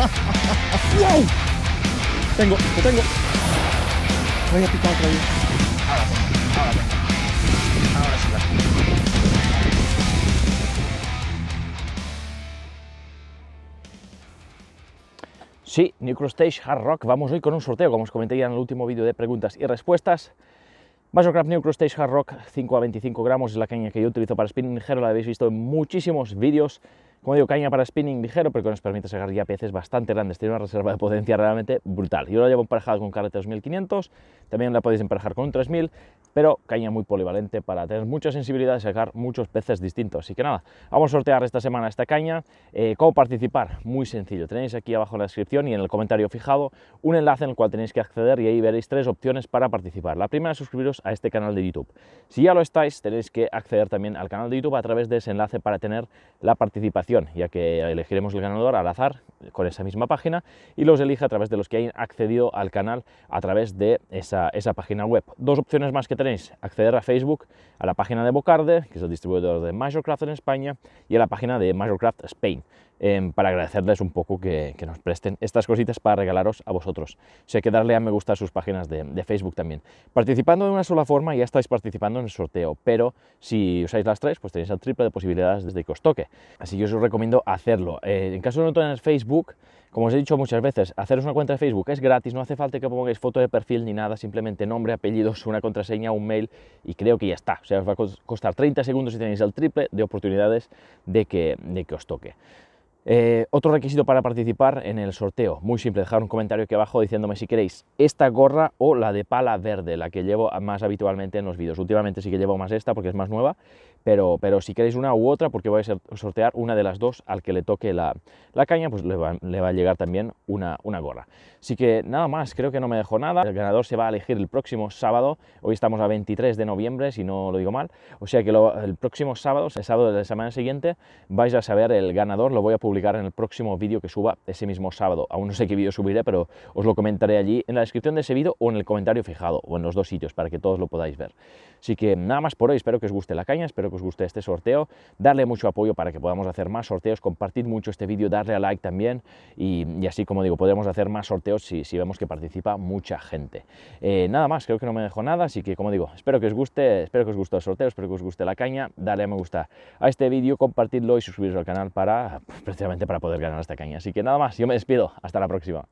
¡Wow! Tengo, lo tengo. Voy a picar otra vez. Ahora ahora Ahora sí Sí, Necro Stage Hard Rock. Vamos hoy con un sorteo, como os comenté ya en el último vídeo de preguntas y respuestas. New Necro Stage Hard Rock 5 a 25 gramos es la caña que yo utilizo para spinning ligero, la habéis visto en muchísimos vídeos como digo, caña para spinning ligero, pero que nos permite sacar ya peces bastante grandes. Tiene una reserva de potencia realmente brutal. Yo la llevo emparejada con un carrete 2500, también la podéis emparejar con un 3000, pero caña muy polivalente para tener mucha sensibilidad y sacar muchos peces distintos. Así que nada, vamos a sortear esta semana esta caña. Eh, ¿Cómo participar? Muy sencillo. Tenéis aquí abajo en la descripción y en el comentario fijado un enlace en el cual tenéis que acceder y ahí veréis tres opciones para participar. La primera es suscribiros a este canal de YouTube. Si ya lo estáis, tenéis que acceder también al canal de YouTube a través de ese enlace para tener la participación ya que elegiremos el ganador al azar con esa misma página y los elige a través de los que hayan accedido al canal a través de esa, página web. Dos opciones más que tenéis, acceder a Facebook, a la página de Bocarde, que es el distribuidor de Minecraft en España, y a la página de Minecraft Spain. Em, para agradecerles un poco que, nos presten estas cositas para regalaros a vosotros. O sea que darle a me gusta a sus páginas de, Facebook también. Participando de una sola forma ya estáis participando en el sorteo, pero si usáis las tres, pues tenéis el triple de posibilidades desde que os toque. Así que yo os recomiendo hacerlo. Eh, en caso de no tener Facebook, como os he dicho muchas veces, haceros una cuenta de Facebook es gratis, no hace falta que pongáis foto de perfil ni nada, simplemente nombre, apellidos, una contraseña, un mail y creo que ya está. O sea, os va a costar 30 segundos y tenéis el triple de oportunidades de que, de que os toque. Eh, otro requisito para participar en el sorteo, muy simple, dejar un comentario aquí abajo diciéndome si queréis esta gorra o la de pala verde, la que llevo más habitualmente en los vídeos. Últimamente sí que llevo más esta porque es más nueva, pero, pero si queréis una u otra, porque voy a sortear una de las dos, al que le toque la, caña, pues le va, a llegar también una, una gorra. Así que nada más, creo que no me dejo nada. El ganador se va a elegir el próximo sábado, hoy estamos a 23 de noviembre, si no lo digo mal, o sea que el próximo sábado, el sábado de la semana siguiente, vais a saber el ganador, lo voy a publicar en el próximo vídeo que suba ese mismo sábado. Aún no sé qué vídeo subiré, pero os lo comentaré allí en la descripción de ese vídeo o en el comentario fijado, o en los dos sitios, para que todos lo podáis ver. Así que nada más por hoy, espero que os guste la caña, espero que os guste este sorteo, darle mucho apoyo para que podamos hacer más sorteos, compartid mucho este vídeo, darle a like también y, así, como digo, podremos hacer más sorteos si, si vemos que participa mucha gente. Eh, nada más, creo que no me dejo nada, así que como digo, espero que os guste, espero que os guste el sorteo, espero que os guste la caña, darle a me gusta a este vídeo, compartidlo y suscribiros al canal para pues, para poder ganar esta caña. Así que nada más, yo me despido, hasta la próxima.